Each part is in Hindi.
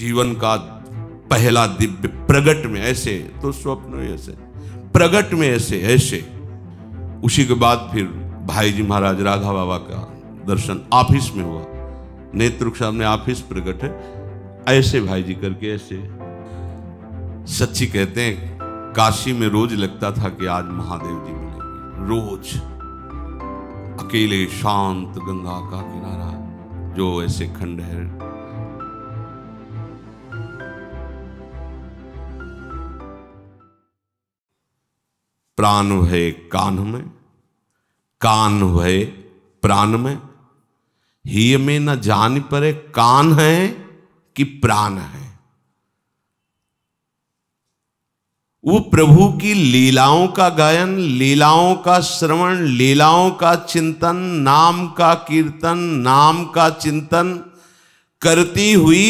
जीवन का पहला दिव्य प्रगट में ऐसे तो स्वप्न ऐसे प्रगट में ऐसे ऐसे उसी के बाद फिर भाई जी महाराज राधा बाबा का दर्शन ऑफिस में हुआ नेत्र सामने ऑफिस प्रगट है ऐसे भाई जी करके ऐसे सच्ची कहते हैं काशी में रोज लगता था कि आज महादेव जी मिलेंगे रोज अकेले शांत गंगा का किनारा जो ऐसे खंड है प्राण भय कान में कान भय प्राण में ही में न जान परे कान है कि प्राण है वो प्रभु की लीलाओं का गायन लीलाओं का श्रवण लीलाओं का चिंतन नाम का कीर्तन नाम का चिंतन करती हुई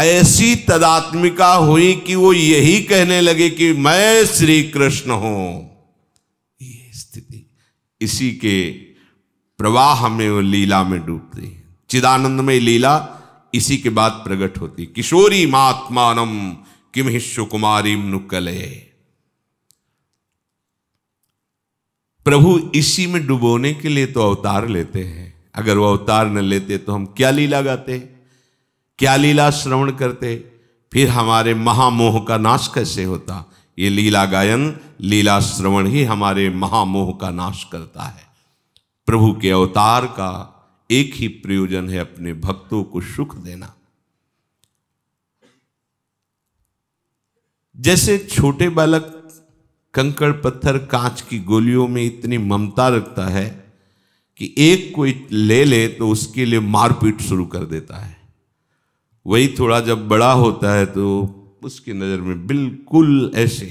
ऐसी तदात्मिका हुई कि वो यही कहने लगे कि मैं श्री कृष्ण हूं ये स्थिति इसी के प्रवाह में वो लीला में डूबते हैं चिदानंद में लीला इसी के बाद प्रकट होती किशोरी मात्मानम किम हिश्व कुमारी नुकले प्रभु इसी में डुबोने के लिए तो अवतार लेते हैं अगर वो अवतार न लेते तो हम क्या लीला गाते हैं क्या लीला श्रवण करते फिर हमारे महामोह का नाश कैसे होता ये लीला गायन लीला श्रवण ही हमारे महामोह का नाश करता है प्रभु के अवतार का एक ही प्रयोजन है अपने भक्तों को सुख देना जैसे छोटे बालक कंकड़ पत्थर कांच की गोलियों में इतनी ममता रखता है कि एक कोई ले ले तो उसके लिए मारपीट शुरू कर देता है वही थोड़ा जब बड़ा होता है तो उसकी नज़र में बिल्कुल ऐसे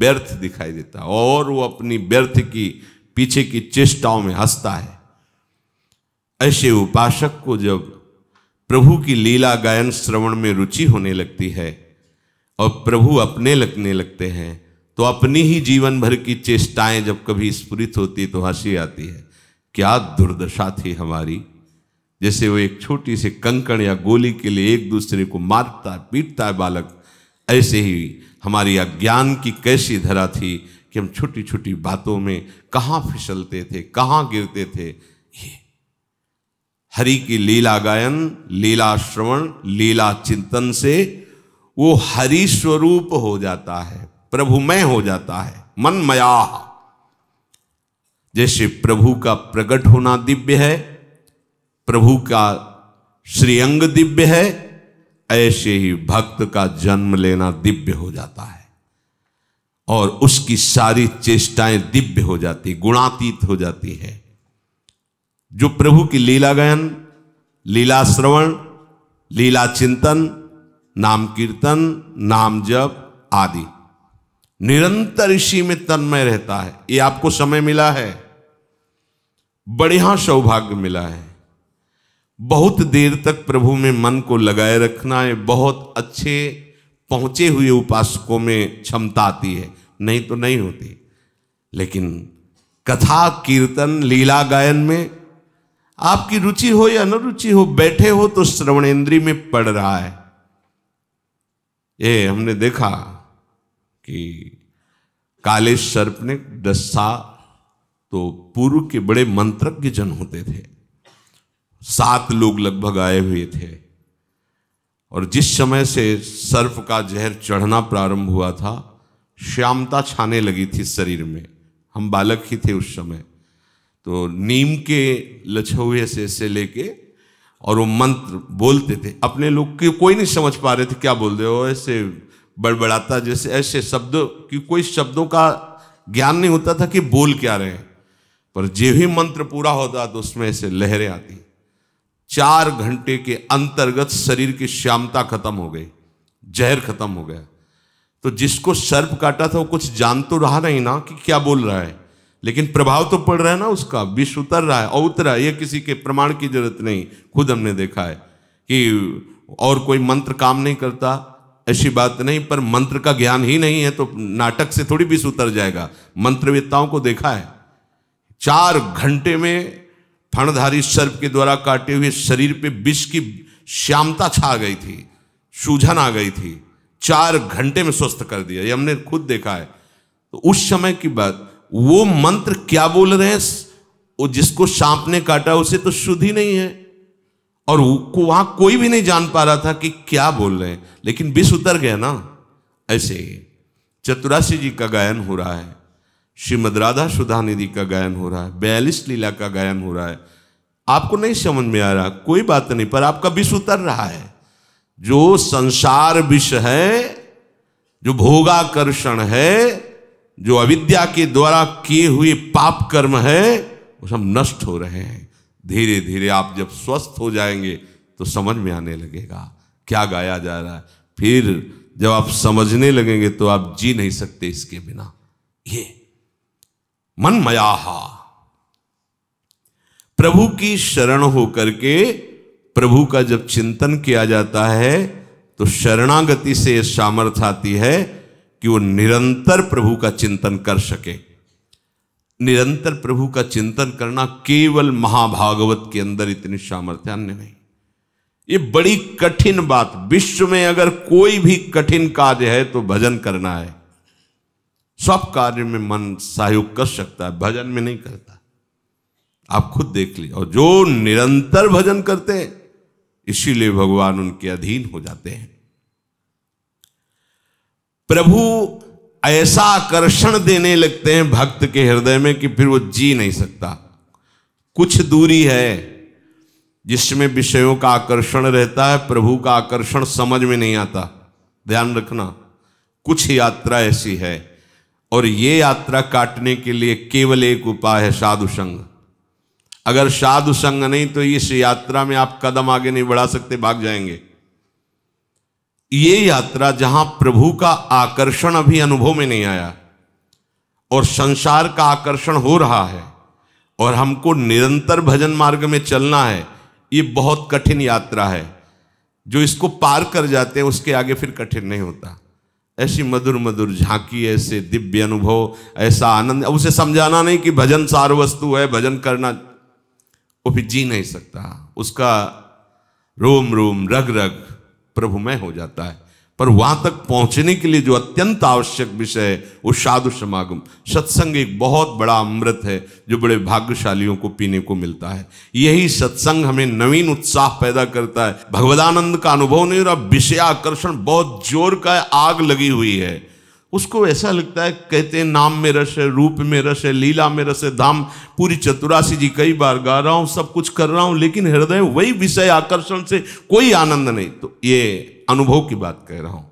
व्यर्थ दिखाई देता है और वो अपनी व्यर्थ की पीछे की चेष्टाओं में हंसता है ऐसे उपासक को जब प्रभु की लीला गायन श्रवण में रुचि होने लगती है और प्रभु अपने लगने लगते हैं तो अपनी ही जीवन भर की चेष्टाएं जब कभी स्फुरित होती तो हंसी आती है क्या दुर्दशा थी हमारी जैसे वो एक छोटी से कंकड़ या गोली के लिए एक दूसरे को मारता है पीटता है बालक ऐसे ही हमारी अज्ञान की कैसी धरा थी कि हम छोटी छोटी बातों में कहाँ फिसलते थे कहाँ गिरते थे ये हरि की लीला गायन लीला श्रवण लीला चिंतन से वो हरि स्वरूप हो जाता है प्रभु मैं हो जाता है मन मया जैसे प्रभु का प्रकट होना दिव्य है प्रभु का श्रीअंग दिव्य है ऐसे ही भक्त का जन्म लेना दिव्य हो जाता है और उसकी सारी चेष्टाएं दिव्य हो जाती गुणातीत हो जाती है जो प्रभु की लीला गायन लीला श्रवण लीला चिंतन नाम कीर्तन नाम जप आदि निरंतर इसी में तन्मय रहता है ये आपको समय मिला है बढ़िया सौभाग्य मिला है बहुत देर तक प्रभु में मन को लगाए रखना है बहुत अच्छे पहुंचे हुए उपासकों में क्षमता आती है नहीं तो नहीं होती लेकिन कथा कीर्तन लीला गायन में आपकी रुचि हो या अनुरुचि हो बैठे हो तो श्रवणेन्द्री में पड़ रहा है ये हमने देखा कि काले सर्प ने डस्सा तो पूर्व के बड़े मंत्रज्ञ जन होते थे सात लोग लगभग आए हुए थे और जिस समय से सर्फ का जहर चढ़ना प्रारंभ हुआ था श्यामता छाने लगी थी शरीर में हम बालक ही थे उस समय तो नीम के लछौए से से लेके और वो मंत्र बोलते थे अपने लोग के कोई नहीं समझ पा रहे थे क्या बोल रहे हो ऐसे बड़बड़ाता जैसे ऐसे शब्द की कोई शब्दों का ज्ञान नहीं होता था कि बोल क्या रहे पर जे भी मंत्र पूरा होता तो उसमें ऐसे लहरें आती चार घंटे के अंतर्गत शरीर की श्यामता खत्म हो गई जहर खत्म हो गया तो जिसको सर्प काटा था वो कुछ जान तो रहा नहीं ना कि क्या बोल रहा है लेकिन प्रभाव तो पड़ रहा है ना उसका विष उतर रहा है और उतरा है ये किसी के प्रमाण की जरूरत नहीं खुद हमने देखा है कि और कोई मंत्र काम नहीं करता ऐसी बात नहीं पर मंत्र का ज्ञान ही नहीं है तो नाटक से थोड़ी विष उतर जाएगा मंत्रवेत्ताओं को देखा है चार घंटे में फणधारी सर्प के द्वारा काटे हुए शरीर पे विष की श्यामता छा गई थी सूझन आ गई थी चार घंटे में स्वस्थ कर दिया ये हमने खुद देखा है तो उस समय की बात वो मंत्र क्या बोल रहे हैं वो जिसको सांप ने काटा उसे तो शुद्ध ही नहीं है और वहां कोई भी नहीं जान पा रहा था कि क्या बोल रहे हैं लेकिन विष उतर गया ना ऐसे ही चतुराशी जी का गायन हो रहा है श्रीमद राधा सुधा निधि का गायन हो रहा है बयालीस लीला का गायन हो रहा है आपको नहीं समझ में आ रहा कोई बात नहीं पर आपका विष उतर रहा है जो संसार विष है जो भोगाकर्षण है जो अविद्या के द्वारा किए हुए पाप कर्म है वो सब नष्ट हो रहे हैं धीरे धीरे आप जब स्वस्थ हो जाएंगे तो समझ में आने लगेगा क्या गाया जा रहा है फिर जब आप समझने लगेंगे तो आप जी नहीं सकते इसके बिना ये मनमयाहा प्रभु की शरण होकर के प्रभु का जब चिंतन किया जाता है तो शरणागति से सामर्थ्य आती है कि वो निरंतर प्रभु का चिंतन कर सके निरंतर प्रभु का चिंतन करना केवल महाभागवत के अंदर इतनी सामर्थ्य अन्य नहीं ये बड़ी कठिन बात विश्व में अगर कोई भी कठिन कार्य है तो भजन करना है सब कार्य में मन सहयोग कर सकता है भजन में नहीं करता आप खुद देख लिए और जो निरंतर भजन करते हैं इसीलिए भगवान उनके अधीन हो जाते हैं प्रभु ऐसा आकर्षण देने लगते हैं भक्त के हृदय में कि फिर वो जी नहीं सकता कुछ दूरी है जिसमें विषयों का आकर्षण रहता है प्रभु का आकर्षण समझ में नहीं आता ध्यान रखना कुछ यात्रा ऐसी है और ये यात्रा काटने के लिए केवल एक उपाय है साधु संघ अगर साधु संघ नहीं तो इस यात्रा में आप कदम आगे नहीं बढ़ा सकते भाग जाएंगे ये यात्रा जहां प्रभु का आकर्षण अभी अनुभव में नहीं आया और संसार का आकर्षण हो रहा है और हमको निरंतर भजन मार्ग में चलना है ये बहुत कठिन यात्रा है जो इसको पार कर जाते हैं उसके आगे फिर कठिन नहीं होता ऐसी मधुर मधुर झांकी ऐसे दिव्य अनुभव ऐसा आनंद अब उसे समझाना नहीं कि भजन सार वस्तु है भजन करना वो भी जी नहीं सकता उसका रोम रोम रग रग प्रभु में हो जाता है पर वहां तक पहुंचने के लिए जो अत्यंत आवश्यक विषय है वो साधु समागम सत्संग एक बहुत बड़ा अमृत है जो बड़े भाग्यशालियों को पीने को मिलता है यही सत्संग हमें नवीन उत्साह पैदा करता है भगवदानंद का अनुभव नहीं रहा विषय आकर्षण बहुत जोर का आग लगी हुई है उसको ऐसा लगता है कहते हैं नाम में रस है रूप में रस है लीला में रस है धाम पूरी चतुरासी जी कई बार गा रहा हूं सब कुछ कर रहा हूं लेकिन हृदय वही विषय आकर्षण से कोई आनंद नहीं तो ये अनुभव की बात कह रहा हूं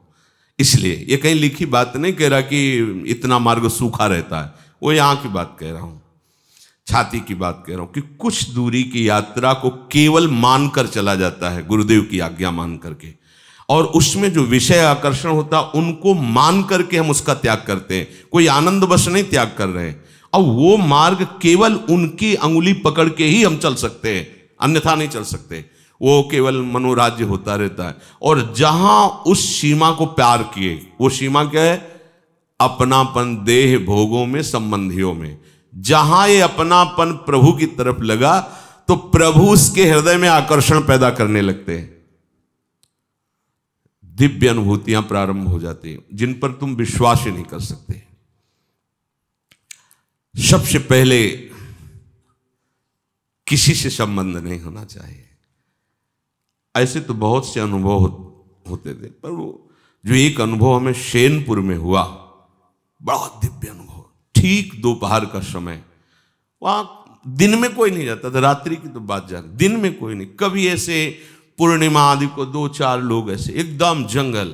इसलिए ये कहीं लिखी बात नहीं कह रहा कि इतना मार्ग सूखा रहता है वो यहां की बात कह रहा हूं छाती की बात कह रहा हूं कि कुछ दूरी की यात्रा को केवल मानकर चला जाता है गुरुदेव की आज्ञा मान करके और उसमें जो विषय आकर्षण होता उनको मान करके हम उसका त्याग करते हैं कोई आनंद बस नहीं त्याग कर रहे हैं और वो मार्ग केवल उनकी अंगुली पकड़ के ही हम चल सकते हैं अन्यथा नहीं चल सकते वो केवल मनोराज्य होता रहता है और जहां उस सीमा को प्यार किए वो सीमा क्या है अपनापन देह भोगों में संबंधियों में जहां ये अपनापन प्रभु की तरफ लगा तो प्रभु उसके हृदय में आकर्षण पैदा करने लगते हैं दिव्य अनुभूतियां प्रारंभ हो जाती हैं जिन पर तुम विश्वास ही नहीं कर सकते सबसे पहले किसी से संबंध नहीं होना चाहिए ऐसे तो बहुत से अनुभव हो, होते थे पर वो जो एक अनुभव हमें शेनपुर में हुआ बड़ा दिव्य अनुभव ठीक दोपहर का समय वहाँ दिन में कोई नहीं जाता था रात्रि की तो बात जान दिन में कोई नहीं कभी ऐसे पूर्णिमा आदि को दो चार लोग ऐसे एकदम जंगल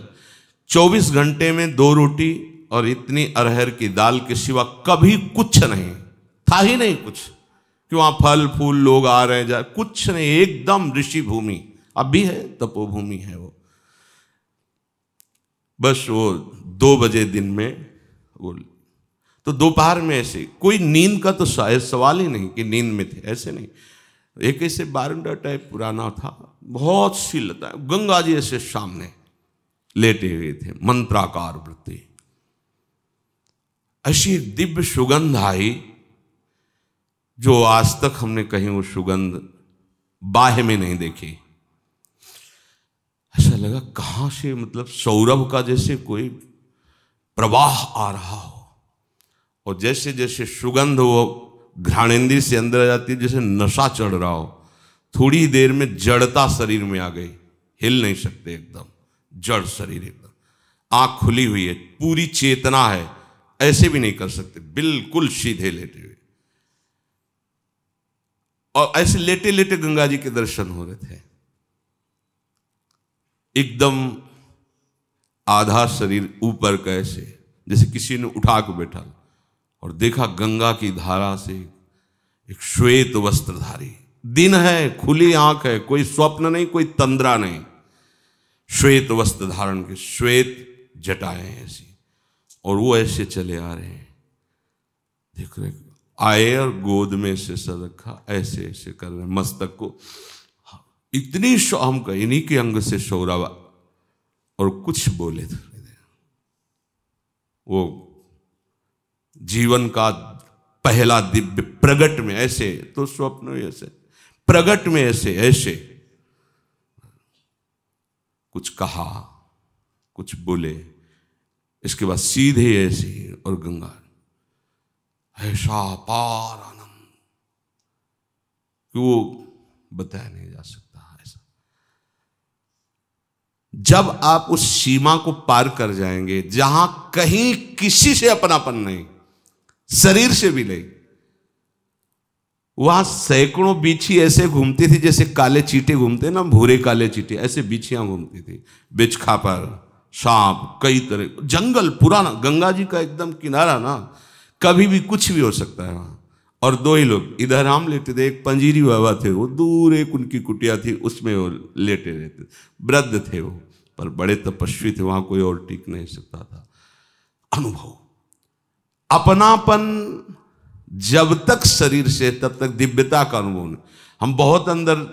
24 घंटे में दो रोटी और इतनी अरहर की दाल के सिवा कभी कुछ नहीं था ही नहीं कुछ कि वहाँ फल फूल लोग आ रहे जा कुछ नहीं एकदम ऋषि भूमि अब भी है तपोभूमि है वो बस वो दो बजे दिन में वो तो दोपहर में ऐसे कोई नींद का तो सवाल ही नहीं कि नींद में थे ऐसे नहीं एक ऐसे बारंडा टाइप पुराना था बहुत सी लता गंगा जी ऐसे सामने लेटे हुए थे मंत्राकार वृत्ति ऐसी दिव्य सुगंध आई जो आज तक हमने कहीं वो सुगंध बाह्य में नहीं देखी लगा कहाँ से मतलब सौरभ का जैसे कोई प्रवाह आ रहा हो और जैसे जैसे सुगंध वो घ्राणेंद्री से अंदर आ जाती है जैसे नशा चढ़ रहा हो थोड़ी देर में जड़ता शरीर में आ गई हिल नहीं सकते एकदम जड़ शरीर एकदम आंख खुली हुई है पूरी चेतना है ऐसे भी नहीं कर सकते बिल्कुल सीधे लेटे हुए और ऐसे लेटे लेटे गंगा जी के दर्शन हो रहे थे एकदम आधा शरीर ऊपर कैसे जैसे किसी ने उठा के बैठा और देखा गंगा की धारा से एक श्वेत वस्त्रधारी दिन है खुली आंख है कोई स्वप्न नहीं कोई तंद्रा नहीं श्वेत वस्त्र धारण के श्वेत जटाएं ऐसी और वो ऐसे चले आ रहे हैं देख रहे आए और गोद में से सर रखा ऐसे ऐसे कर रहे मस्तक को इतनी हम इन्हीं के अंग से सौरभ और कुछ बोले थे वो जीवन का पहला दिव्य प्रगट में ऐसे तो स्वप्न ऐसे प्रगट में ऐसे ऐसे कुछ कहा कुछ बोले इसके बाद सीधे ऐसे और गंगा ऐसा पार आनंद वो बताया नहीं जा सकता जब आप उस सीमा को पार कर जाएंगे जहां कहीं किसी से अपनापन नहीं शरीर से भी नहीं वहां सैकड़ों बीछी ऐसे घूमती थी जैसे काले चीटे घूमते ना भूरे काले चीटे ऐसे बीछियां घूमती थी बिछखा पर सांप कई तरह जंगल पुराना गंगा जी का एकदम किनारा ना कभी भी कुछ भी हो सकता है वहां और दो ही लोग इधर हम लेटे थे एक पंजीरी बाबा थे वो दूर एक उनकी कुटिया थी उसमें वो लेटे रहते वृद्ध थे वो पर बड़े तपस्वी थे वहां कोई और टिक नहीं सकता था अनुभव अपनापन जब तक शरीर से तब तक दिव्यता का अनुभव नहीं हम बहुत अंदर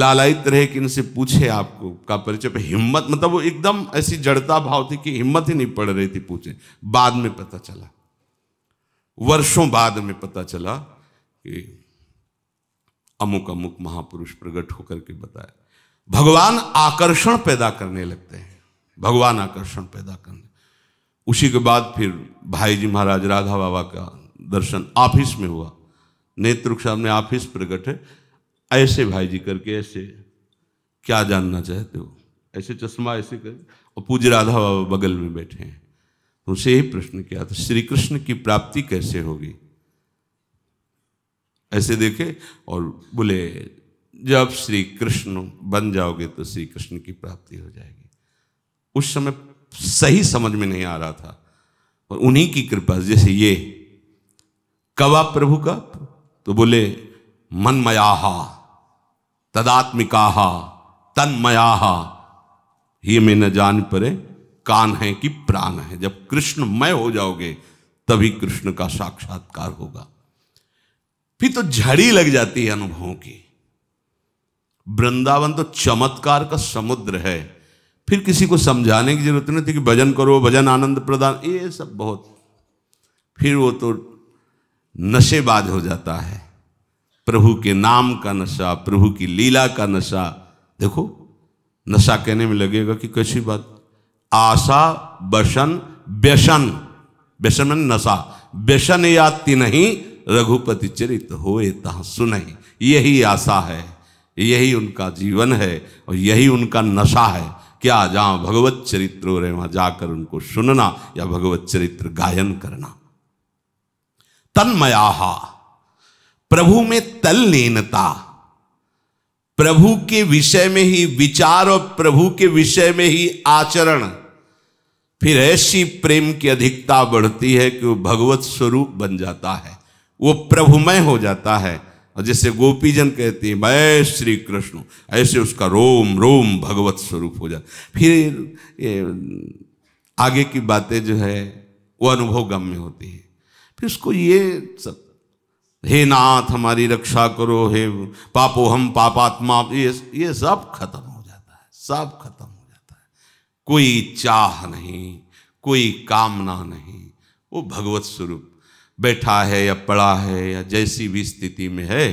लालायित रहे कि इनसे पूछे आपको का परिचय पर हिम्मत मतलब वो एकदम ऐसी जड़ता भाव थी कि हिम्मत ही नहीं पड़ रही थी पूछे बाद में पता चला वर्षों बाद में पता चला कि अमुक अमुक महापुरुष प्रकट होकर के बताए भगवान आकर्षण पैदा करने लगते हैं भगवान आकर्षण पैदा करने उसी के बाद फिर भाई जी महाराज राधा बाबा का दर्शन ऑफिस में हुआ नेत्र में ऑफिस प्रकट है ऐसे भाई जी करके ऐसे क्या जानना चाहते हो ऐसे चश्मा ऐसे कर और पूज्य राधा बाबा बगल में बैठे हैं उसे ही प्रश्न किया था श्री कृष्ण की प्राप्ति कैसे होगी ऐसे देखे और बोले जब श्री कृष्ण बन जाओगे तो श्री कृष्ण की प्राप्ति हो जाएगी उस समय सही समझ में नहीं आ रहा था और उन्हीं की कृपा जैसे ये कवा प्रभु का तो बोले मनमयाहा तदात्मिकाहा तन्मयाहा ये मैं न जान पड़े कान है कि प्राण है जब कृष्णमय हो जाओगे तभी कृष्ण का साक्षात्कार होगा फिर तो झड़ी लग जाती है अनुभवों की वृंदावन तो चमत्कार का समुद्र है फिर किसी को समझाने की जरूरत नहीं थी कि भजन करो भजन आनंद प्रदान ये सब बहुत फिर वो तो नशेबाज हो जाता है प्रभु के नाम का नशा प्रभु की लीला का नशा देखो नशा कहने में लगेगा कि कैसी बात आशा बसन व्यसन व्यसन मन नशा व्यसन या नहीं रघुपति चरित हो सुन यही आशा है यही उनका जीवन है और यही उनका नशा है क्या जहाँ भगवत चरित्र हो रहे वहां जाकर उनको सुनना या भगवत चरित्र गायन करना तन्मयाहा प्रभु में तल प्रभु के विषय में ही विचार और प्रभु के विषय में ही आचरण फिर ऐसी प्रेम की अधिकता बढ़ती है कि वो भगवत स्वरूप बन जाता है वो प्रभुमय हो जाता है और जैसे गोपीजन कहती है मैं श्री कृष्ण ऐसे उसका रोम रोम भगवत स्वरूप हो जाता फिर ये आगे की बातें जो है वो अनुभव गम्य होती है फिर उसको ये सब हे नाथ हमारी रक्षा करो हे पापो हम पापात्मा ये ये सब खत्म हो जाता है सब खत्म हो जाता है कोई चाह नहीं कोई कामना नहीं वो भगवत स्वरूप बैठा है या पड़ा है या जैसी भी स्थिति में है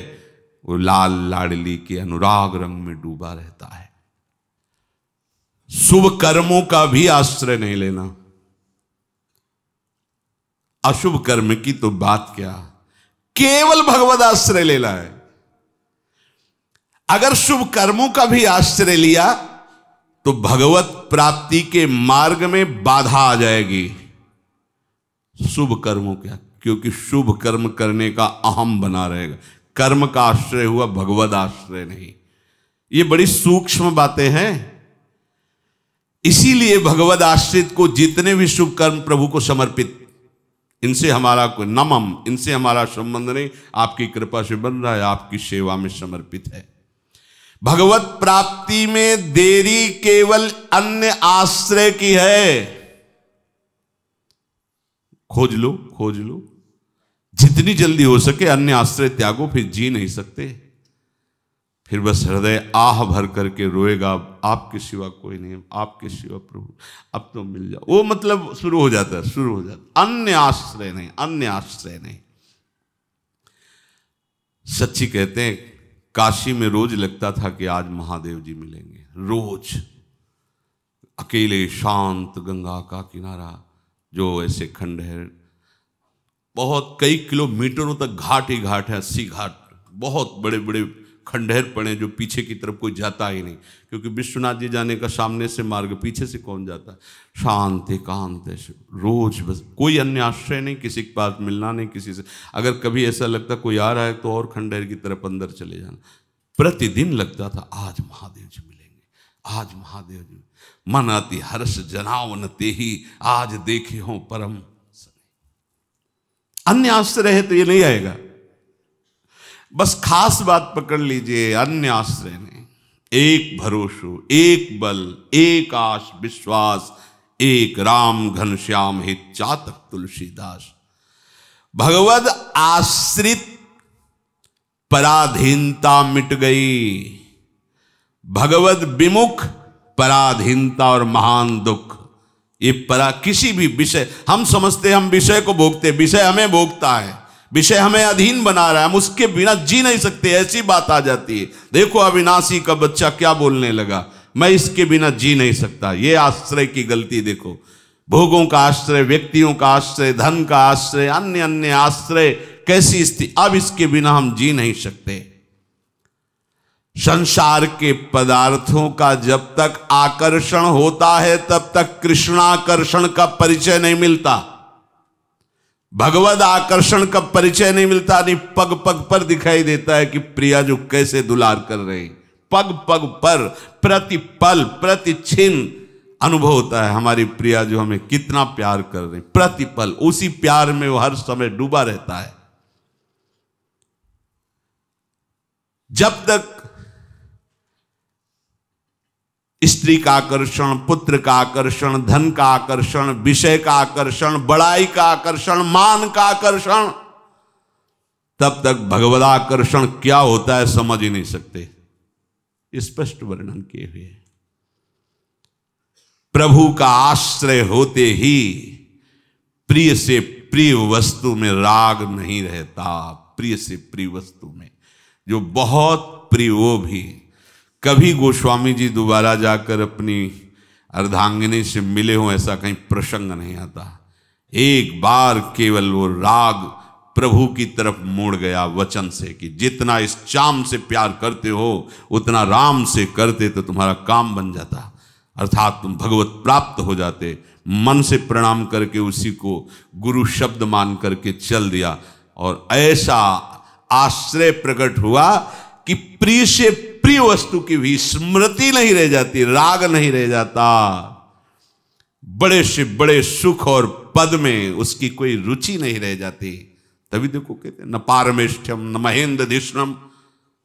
वो लाल लाडली के अनुराग रंग में डूबा रहता है शुभ कर्मों का भी आश्रय नहीं लेना अशुभ कर्म की तो बात क्या केवल भगवत आश्रय लेना है अगर शुभ कर्मों का भी आश्रय लिया तो भगवत प्राप्ति के मार्ग में बाधा आ जाएगी शुभ कर्मों क्या क्योंकि शुभ कर्म करने का अहम बना रहेगा कर्म का आश्रय हुआ भगवत आश्रय नहीं ये बड़ी सूक्ष्म बातें हैं इसीलिए भगवत आश्रित को जितने भी शुभ कर्म प्रभु को समर्पित इनसे हमारा कोई नमम इनसे हमारा संबंध नहीं आपकी कृपा से बन रहा है आपकी सेवा में समर्पित है भगवत प्राप्ति में देरी केवल अन्य आश्रय की है खोज लो खोज लो जितनी जल्दी हो सके अन्य आश्रय त्यागो फिर जी नहीं सकते फिर बस हृदय आह भर करके रोएगा आपके सिवा कोई नहीं आपके सिवा प्रभु अब तो मिल जाओ वो मतलब शुरू हो जाता है शुरू हो जाता अन्य आश्रय नहीं अन्य आश्रय नहीं सच्ची कहते हैं काशी में रोज लगता था कि आज महादेव जी मिलेंगे रोज अकेले शांत गंगा का किनारा जो ऐसे खंड है बहुत कई किलोमीटरों तक घाट ही घाट है अस्सी घाट बहुत बड़े बड़े खंडहर पड़े जो पीछे की तरफ कोई जाता ही नहीं क्योंकि विश्वनाथ जी जाने का सामने से मार्ग पीछे से कौन जाता है शांत एकांत रोज बस कोई अन्य आश्रय नहीं किसी के पास मिलना नहीं किसी से अगर कभी ऐसा लगता कोई आ रहा है तो और खंडहर की तरफ अंदर चले जाना प्रतिदिन लगता था आज महादेव जी मिलेंगे आज महादेव जी मन अति हर्ष जनावन ते ही आज देखे हो परम अन्य आश्रय है तो ये नहीं आएगा बस खास बात पकड़ लीजिए अन्य आश्रय ने एक भरोसो एक बल एक आश विश्वास एक राम घनश्याम हित चातक तुलसीदास भगवत आश्रित पराधीनता मिट गई भगवत विमुख पराधीनता और महान दुख ये परा किसी भी विषय हम समझते हम विषय को भोगते विषय हमें भोगता है विषय हमें अधीन बना रहा है हम उसके बिना जी नहीं सकते ऐसी बात आ जाती है देखो अविनाशी का बच्चा क्या बोलने लगा मैं इसके बिना जी नहीं सकता ये आश्रय की गलती देखो भोगों का आश्रय व्यक्तियों का आश्रय धन का आश्रय अन्य अन्य आश्रय कैसी स्थिति अब इसके बिना हम जी नहीं सकते संसार के पदार्थों का जब तक आकर्षण होता है तब तक कृष्णाकर्षण का परिचय नहीं मिलता भगवत आकर्षण का परिचय नहीं मिलता नहीं पग पग पर दिखाई देता है कि प्रिया जो कैसे दुलार कर रही पग पग पर प्रति पल प्रति छिन अनुभव होता है हमारी प्रिया जो हमें कितना प्यार कर रही प्रति पल उसी प्यार में वो हर समय डूबा रहता है जब तक स्त्री का आकर्षण पुत्र का आकर्षण धन का आकर्षण विषय का आकर्षण बड़ाई का आकर्षण मान का आकर्षण तब तक भगवदाकर्षण क्या होता है समझ ही नहीं सकते स्पष्ट वर्णन किए हुए प्रभु का आश्रय होते ही प्रिय से प्रिय वस्तु में राग नहीं रहता प्रिय से प्रिय वस्तु में जो बहुत प्रिय वो भी कभी गोस्वामी जी दोबारा जाकर अपनी अर्धांगिनी से मिले हों ऐसा कहीं प्रसंग नहीं आता एक बार केवल वो राग प्रभु की तरफ मोड़ गया वचन से कि जितना इस चाम से प्यार करते हो उतना राम से करते तो तुम्हारा काम बन जाता अर्थात तुम भगवत प्राप्त हो जाते मन से प्रणाम करके उसी को गुरु शब्द मान करके चल दिया और ऐसा आश्रय प्रकट हुआ कि प्रिय से प्रिय वस्तु की भी स्मृति नहीं रह जाती राग नहीं रह जाता बड़े से बड़े सुख और पद में उसकी कोई रुचि नहीं रह जाती तभी देखो कहते न पारमेष्ठम न महेंद्र धीष्णम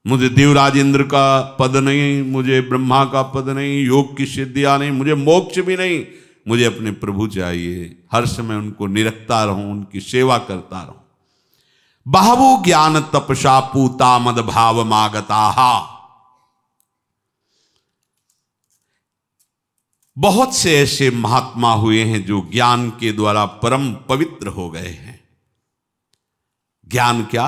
मुझे देवराज इंद्र का पद नहीं मुझे ब्रह्मा का पद नहीं योग की सिद्धियां नहीं मुझे मोक्ष भी नहीं मुझे अपने प्रभु चाहिए हर समय उनको निरखता रहूं उनकी सेवा करता रहूं बहवो ज्ञान तपसा पूता मद भाव मागता बहुत से ऐसे महात्मा हुए हैं जो ज्ञान के द्वारा परम पवित्र हो गए हैं ज्ञान क्या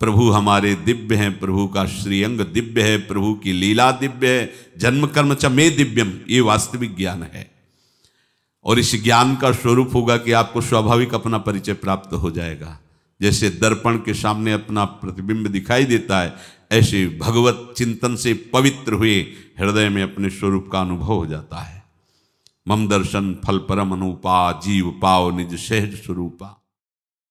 प्रभु हमारे दिव्य हैं प्रभु का श्रीअंग दिव्य है प्रभु की लीला दिव्य है जन्म कर्म च मे दिव्यम ये वास्तविक ज्ञान है और इस ज्ञान का स्वरूप होगा कि आपको स्वाभाविक अपना परिचय प्राप्त हो जाएगा जैसे दर्पण के सामने अपना प्रतिबिंब दिखाई देता है ऐसे भगवत चिंतन से पवित्र हुए हृदय में अपने स्वरूप का अनुभव हो जाता है मम दर्शन फल परम अनुपा जीव पाओ निज सहज स्वरूपा